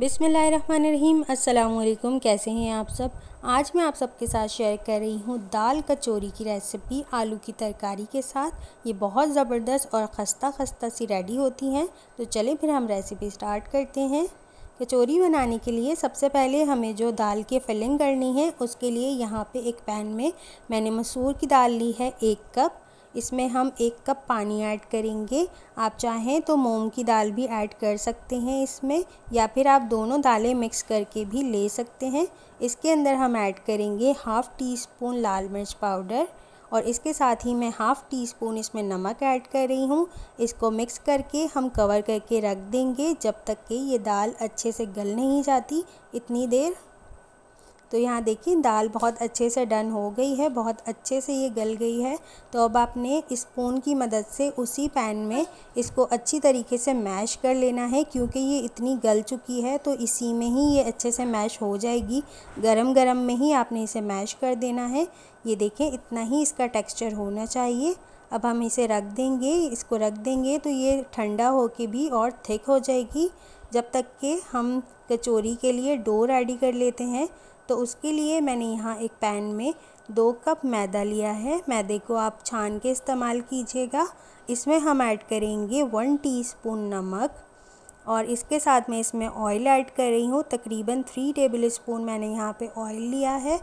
बिसमीम अल्लाम कैसे हैं आप सब आज मैं आप सबके साथ शेयर कर रही हूँ दाल कचौरी की रेसिपी आलू की तरकारी के साथ ये बहुत ज़बरदस्त और खस्ता खस्ता सी रेडी होती हैं तो चलें फिर हम रेसिपी स्टार्ट करते हैं कचौरी बनाने के लिए सबसे पहले हमें जो दाल की फिलिंग करनी है उसके लिए यहाँ पे एक पैन में मैंने मसूर की दाल ली है एक कप इसमें हम एक कप पानी ऐड करेंगे आप चाहें तो मूंग की दाल भी ऐड कर सकते हैं इसमें या फिर आप दोनों दालें मिक्स करके भी ले सकते हैं इसके अंदर हम ऐड करेंगे हाफ़ टी स्पून लाल मिर्च पाउडर और इसके साथ ही मैं हाफ़ टी स्पून इसमें नमक ऐड कर रही हूँ इसको मिक्स करके हम कवर करके रख देंगे जब तक कि ये दाल अच्छे से गल नहीं जाती इतनी देर तो यहाँ देखिए दाल बहुत अच्छे से डन हो गई है बहुत अच्छे से ये गल गई है तो अब आपने स्पून की मदद से उसी पैन में इसको अच्छी तरीके से मैश कर लेना है क्योंकि ये इतनी गल चुकी है तो इसी में ही ये अच्छे से मैश हो जाएगी गरम गरम में ही आपने इसे मैश कर देना है ये देखें इतना ही इसका टेक्स्चर होना चाहिए अब हम इसे रख देंगे इसको रख देंगे तो ये ठंडा हो के भी और थिक हो जाएगी जब तक कि हम कचौरी के लिए डो रेडी कर लेते हैं तो उसके लिए मैंने यहाँ एक पैन में दो कप मैदा लिया है मैदे को आप छान के इस्तेमाल कीजिएगा इसमें हम ऐड करेंगे वन टीस्पून नमक और इसके साथ मैं इसमें ऑयल ऐड कर रही हूँ तकरीबन थ्री टेबल स्पून मैंने यहाँ पे ऑयल लिया है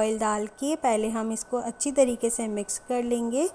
ऑयल डाल के पहले हम इसको अच्छी तरीके से मिक्स कर लेंगे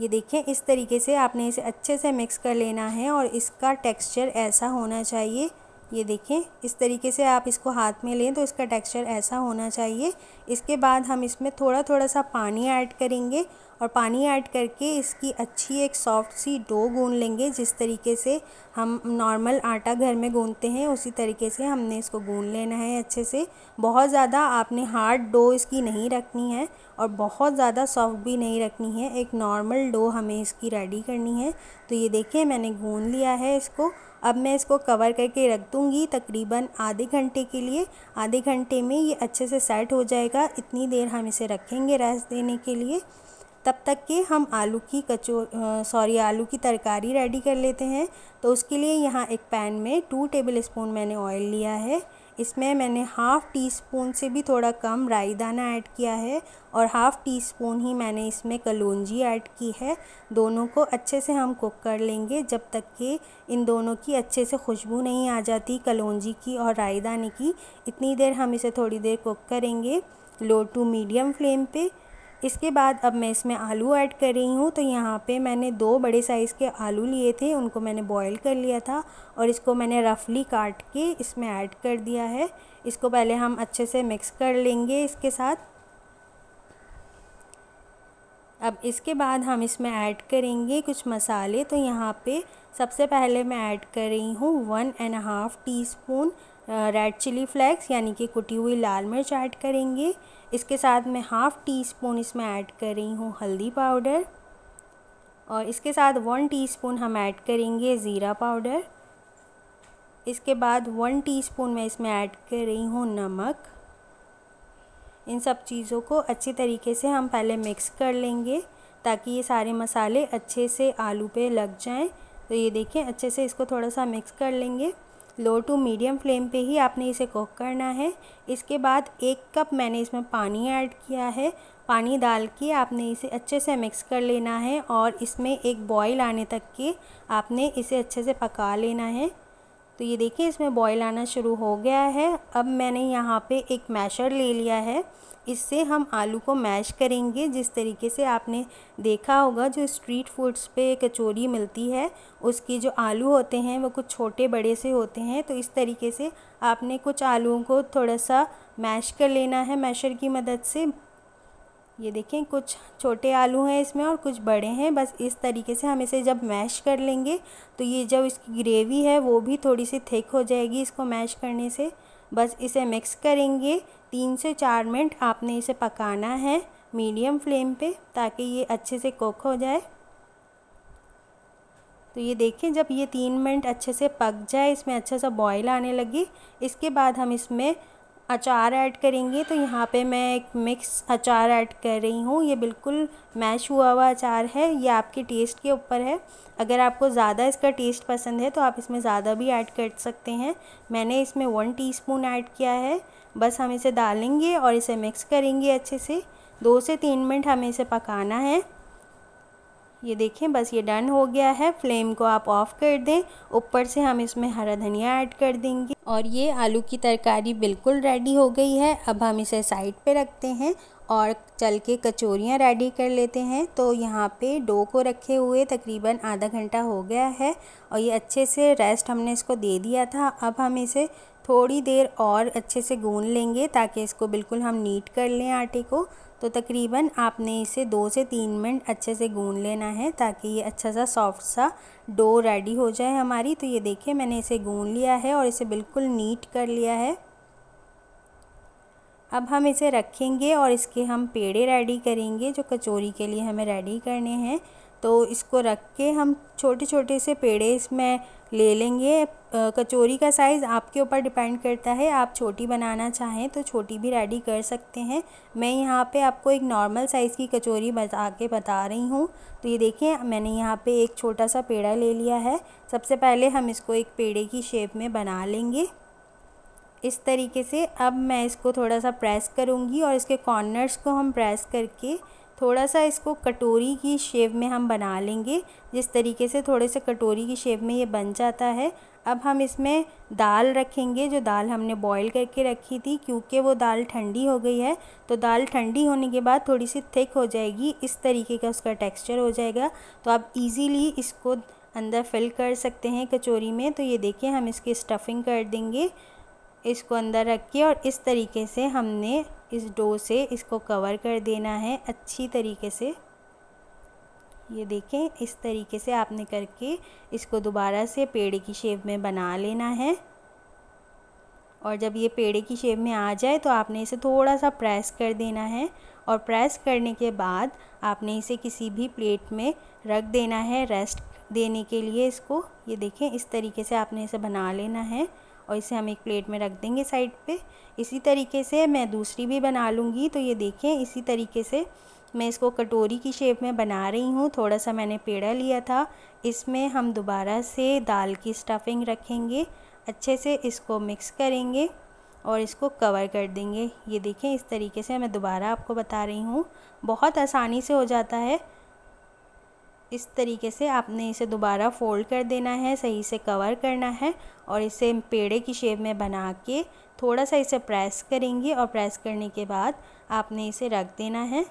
ये देखें इस तरीके से आपने इसे अच्छे से मिक्स कर लेना है और इसका टेक्सचर ऐसा होना चाहिए ये देखें इस तरीके से आप इसको हाथ में लें तो इसका टेक्सचर ऐसा होना चाहिए इसके बाद हम इसमें थोड़ा थोड़ा सा पानी ऐड करेंगे और पानी ऐड करके इसकी अच्छी एक सॉफ्ट सी डो गून लेंगे जिस तरीके से हम नॉर्मल आटा घर में गूंदते हैं उसी तरीके से हमने इसको गून लेना है अच्छे से बहुत ज़्यादा आपने हार्ड डो इसकी नहीं रखनी है और बहुत ज़्यादा सॉफ्ट भी नहीं रखनी है एक नॉर्मल डो हमें इसकी रेडी करनी है तो ये देखें मैंने गूँध लिया है इसको अब मैं इसको कवर करके रख दूँगी तकरीबन आधे घंटे के लिए आधे घंटे में ये अच्छे से सेट हो जाएगा इतनी देर हम इसे रखेंगे रेस देने के लिए तब तक के हम आलू की कचो सॉरी आलू की तरकारी रेडी कर लेते हैं तो उसके लिए यहाँ एक पैन में टू टेबल स्पून मैंने ऑयल लिया है इसमें मैंने हाफ़ टी स्पून से भी थोड़ा कम राई दाना ऐड किया है और हाफ़ टी स्पून ही मैंने इसमें कलौंजी ऐड की है दोनों को अच्छे से हम कुक कर लेंगे जब तक कि इन दोनों की अच्छे से खुशबू नहीं आ जाती कलौंजी की और राई दाने की इतनी देर हम इसे थोड़ी देर कुक करेंगे लो टू मीडियम फ्लेम पे इसके बाद अब मैं इसमें आलू ऐड कर रही हूँ तो यहाँ पे मैंने दो बड़े साइज़ के आलू लिए थे उनको मैंने बॉईल कर लिया था और इसको मैंने रफली काट के इसमें ऐड कर दिया है इसको पहले हम अच्छे से मिक्स कर लेंगे इसके साथ अब इसके बाद हम इसमें ऐड करेंगे कुछ मसाले तो यहाँ पे सबसे पहले मैं ऐड कर रही हूँ one and half teaspoon red chilli flakes यानी कि कुटी हुई लाल मिर्च ऐड करेंगे इसके साथ मैं हाफ़ टी स्पून इसमें ऐड कर रही हूँ हल्दी पाउडर और इसके साथ वन टीस्पून हम ऐड करेंगे ज़ीरा पाउडर इसके बाद वन टीस्पून मैं इसमें ऐड कर रही हूँ नमक इन सब चीज़ों को अच्छी तरीके से हम पहले मिक्स कर लेंगे ताकि ये सारे मसाले अच्छे से आलू पे लग जाएं तो ये देखें अच्छे से इसको थोड़ा सा मिक्स कर लेंगे लो टू मीडियम फ्लेम पे ही आपने इसे कुक करना है इसके बाद एक कप मैंने इसमें पानी ऐड किया है पानी डाल के आपने इसे अच्छे से मिक्स कर लेना है और इसमें एक बॉईल आने तक के आपने इसे अच्छे से पका लेना है तो ये देखिए इसमें बॉईल आना शुरू हो गया है अब मैंने यहाँ पे एक मैशर ले लिया है इससे हम आलू को मैश करेंगे जिस तरीके से आपने देखा होगा जो स्ट्रीट फूड्स पे कचौरी मिलती है उसकी जो आलू होते हैं वो कुछ छोटे बड़े से होते हैं तो इस तरीके से आपने कुछ आलूओं को थोड़ा सा मैश कर लेना है मैशर की मदद से ये देखें कुछ छोटे आलू हैं इसमें और कुछ बड़े हैं बस इस तरीके से हम इसे जब मैश कर लेंगे तो ये जब इसकी ग्रेवी है वो भी थोड़ी सी थिक हो जाएगी इसको मैश करने से बस इसे मिक्स करेंगे तीन से चार मिनट आपने इसे पकाना है मीडियम फ्लेम पे ताकि ये अच्छे से कुक हो जाए तो ये देखें जब ये तीन मिनट अच्छे से पक जाए इसमें अच्छा सा बॉयल आने लगी इसके बाद हम इसमें अचार ऐड करेंगे तो यहाँ पे मैं एक मिक्स अचार ऐड कर रही हूँ ये बिल्कुल मैश हुआ हुआ अचार है ये आपके टेस्ट के ऊपर है अगर आपको ज़्यादा इसका टेस्ट पसंद है तो आप इसमें ज़्यादा भी ऐड कर सकते हैं मैंने इसमें वन टीस्पून ऐड किया है बस हम इसे डालेंगे और इसे मिक्स करेंगे अच्छे से दो से तीन मिनट हमें इसे पकाना है ये देखें बस ये डन हो गया है फ्लेम को आप ऑफ़ कर दें ऊपर से हम इसमें हरा धनिया ऐड कर देंगे और ये आलू की तरकारी बिल्कुल रेडी हो गई है अब हम इसे साइड पे रखते हैं और चल के कचोरियाँ रेडी कर लेते हैं तो यहाँ पे डो को रखे हुए तकरीबन आधा घंटा हो गया है और ये अच्छे से रेस्ट हमने इसको दे दिया था अब हम इसे थोड़ी देर और अच्छे से गून लेंगे ताकि इसको बिल्कुल हम नीट कर लें आटे को तो तकरीबन आपने इसे दो से तीन मिनट अच्छे से गून लेना है ताकि ये अच्छा सा सॉफ्ट सा डो रेडी हो जाए हमारी तो ये देखिए मैंने इसे गून लिया है और इसे बिल्कुल नीट कर लिया है अब हम इसे रखेंगे और इसके हम पेड़े रेडी करेंगे जो कचौरी के लिए हमें रेडी करने हैं तो इसको रख के हम छोटे छोटे से पेड़े इसमें ले लेंगे कचौरी का साइज़ आपके ऊपर डिपेंड करता है आप छोटी बनाना चाहें तो छोटी भी रेडी कर सकते हैं मैं यहाँ पे आपको एक नॉर्मल साइज़ की कचौरी बता के बता रही हूँ तो ये देखें मैंने यहाँ पे एक छोटा सा पेड़ा ले लिया है सबसे पहले हम इसको एक पेड़े की शेप में बना लेंगे इस तरीके से अब मैं इसको थोड़ा सा प्रेस करूँगी और इसके कॉर्नर्स को हम प्रेस करके थोड़ा सा इसको कटोरी की शेप में हम बना लेंगे जिस तरीके से थोड़े से कटोरी की शेप में ये बन जाता है अब हम इसमें दाल रखेंगे जो दाल हमने बॉईल करके रखी थी क्योंकि वो दाल ठंडी हो गई है तो दाल ठंडी होने के बाद थोड़ी सी थिक हो जाएगी इस तरीके का उसका टेक्सचर हो जाएगा तो आप इजीली इसको अंदर फिल कर सकते हैं कचौरी में तो ये देखिए हम इसकी स्टफिंग कर देंगे इसको अंदर रख के और इस तरीके से हमने इस डो से इसको कवर कर देना है अच्छी तरीके से ये देखें इस तरीके से आपने करके इसको दोबारा से पेड़ की शेप में बना लेना है और जब ये पेड़े की शेप में आ जाए तो आपने इसे थोड़ा सा प्रेस कर देना है और प्रेस करने के बाद आपने इसे किसी भी प्लेट में रख देना है रेस्ट देने के लिए इसको ये देखें इस तरीके से आपने इसे बना लेना है और इसे हम एक प्लेट में रख देंगे साइड पे इसी तरीके से मैं दूसरी भी बना लूँगी तो ये देखें इसी तरीके से मैं इसको कटोरी की शेप में बना रही हूँ थोड़ा सा मैंने पेड़ा लिया था इसमें हम दोबारा से दाल की स्टफिंग रखेंगे अच्छे से इसको मिक्स करेंगे और इसको कवर कर देंगे ये देखें इस तरीके से मैं दोबारा आपको बता रही हूँ बहुत आसानी से हो जाता है इस तरीके से आपने इसे दोबारा फ़ोल्ड कर देना है सही से कवर करना है और इसे पेड़े की शेप में बना के थोड़ा सा इसे प्रेस करेंगे और प्रेस करने के बाद आपने इसे रख देना है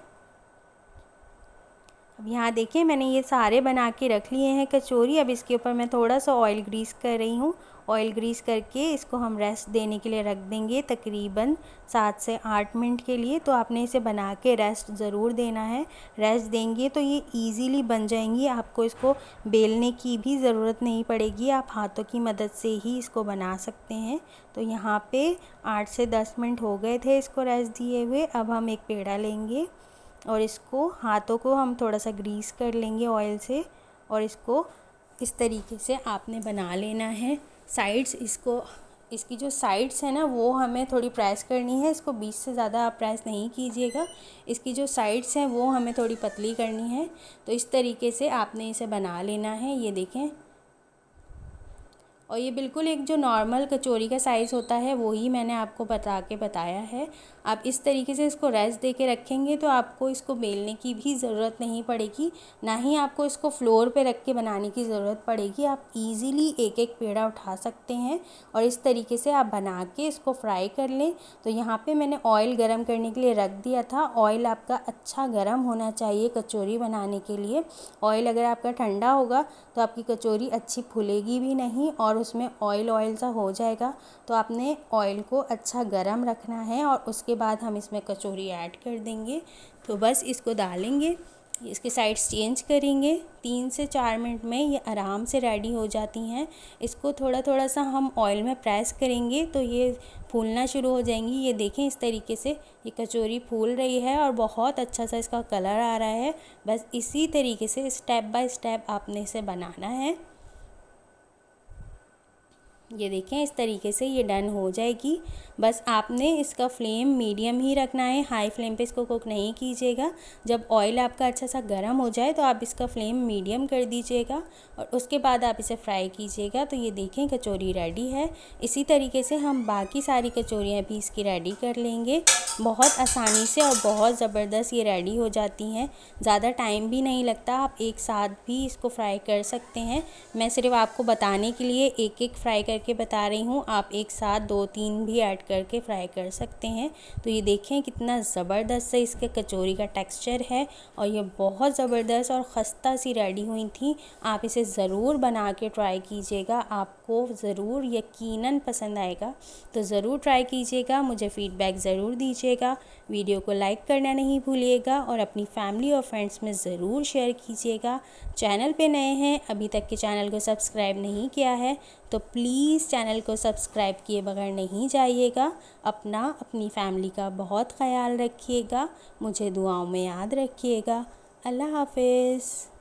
अब यहाँ देखिए मैंने ये सारे बना के रख लिए हैं कचौरी अब इसके ऊपर मैं थोड़ा सा ऑयल ग्रीस कर रही हूँ ऑयल ग्रीस करके इसको हम रेस्ट देने के लिए रख देंगे तकरीबन सात से आठ मिनट के लिए तो आपने इसे बना के रेस्ट ज़रूर देना है रेस्ट देंगे तो ये इजीली बन जाएंगी आपको इसको बेलने की भी ज़रूरत नहीं पड़ेगी आप हाथों की मदद से ही इसको बना सकते हैं तो यहाँ पे आठ से दस मिनट हो गए थे इसको रेस्ट दिए हुए अब हम एक पेड़ा लेंगे और इसको हाथों को हम थोड़ा सा ग्रीस कर लेंगे ऑयल से और इसको इस तरीके से आपने बना लेना है साइड्स इसको इसकी जो साइड्स है ना वो हमें थोड़ी प्रेस करनी है इसको बीच से ज़्यादा आप प्रेस नहीं कीजिएगा इसकी जो साइड्स हैं वो हमें थोड़ी पतली करनी है तो इस तरीके से आपने इसे बना लेना है ये देखें और ये बिल्कुल एक जो नॉर्मल कचौरी का साइज़ होता है वही मैंने आपको बता के बताया है आप इस तरीके से इसको रेस्ट दे के रखेंगे तो आपको इसको बेलने की भी ज़रूरत नहीं पड़ेगी ना ही आपको इसको फ्लोर पे रख के बनाने की ज़रूरत पड़ेगी आप इजीली एक एक पेड़ा उठा सकते हैं और इस तरीके से आप बना के इसको फ्राई कर लें तो यहाँ पे मैंने ऑयल गरम करने के लिए रख दिया था ऑयल आपका अच्छा गर्म होना चाहिए कचौरी बनाने के लिए ऑयल अगर आपका ठंडा होगा तो आपकी कचौरी अच्छी फूलेगी भी नहीं और उसमें ऑयल ऑयल सा हो जाएगा तो आपने ऑयल को अच्छा गर्म रखना है और उसके उसके बाद हम इसमें कचौरी ऐड कर देंगे तो बस इसको डालेंगे इसके साइड्स चेंज करेंगे तीन से चार मिनट में ये आराम से रेडी हो जाती हैं इसको थोड़ा थोड़ा सा हम ऑयल में प्रेस करेंगे तो ये फूलना शुरू हो जाएंगी ये देखें इस तरीके से ये कचौरी फूल रही है और बहुत अच्छा सा इसका कलर आ रहा है बस इसी तरीके से स्टेप बाय स्टेप आपने इसे बनाना है ये देखें इस तरीके से ये डन हो जाएगी बस आपने इसका फ्लेम मीडियम ही रखना है हाई फ्लेम पे इसको कुक नहीं कीजिएगा जब ऑयल आपका अच्छा सा गर्म हो जाए तो आप इसका फ्लेम मीडियम कर दीजिएगा और उसके बाद आप इसे फ्राई कीजिएगा तो ये देखें कचौरी रेडी है इसी तरीके से हम बाकी सारी कचौरियाँ भी इसकी रेडी कर लेंगे बहुत आसानी से और बहुत ज़बरदस्त ये रेडी हो जाती हैं ज़्यादा टाइम भी नहीं लगता आप एक साथ भी इसको फ्राई कर सकते हैं मैं सिर्फ आपको बताने के लिए एक एक फ्राई कर करके बता रही हूँ आप एक साथ दो तीन भी ऐड करके फ्राई कर सकते हैं तो ये देखें कितना ज़बरदस्त है इसके कचौरी का टेक्सचर है और ये बहुत ज़बरदस्त और खस्ता सी रेडी हुई थी आप इसे ज़रूर बना के ट्राई कीजिएगा आपको ज़रूर यकीनन पसंद आएगा तो ज़रूर ट्राई कीजिएगा मुझे फ़ीडबैक ज़रूर दीजिएगा वीडियो को लाइक करना नहीं भूलिएगा और अपनी फैमिली और फ्रेंड्स में ज़रूर शेयर कीजिएगा चैनल पर नए हैं अभी तक के चैनल को सब्सक्राइब नहीं किया है तो प्लीज़ चैनल को सब्सक्राइब किए बगैर नहीं जाइएगा अपना अपनी फैमिली का बहुत ख्याल रखिएगा मुझे दुआओं में याद रखिएगा अल्लाह हाफिज़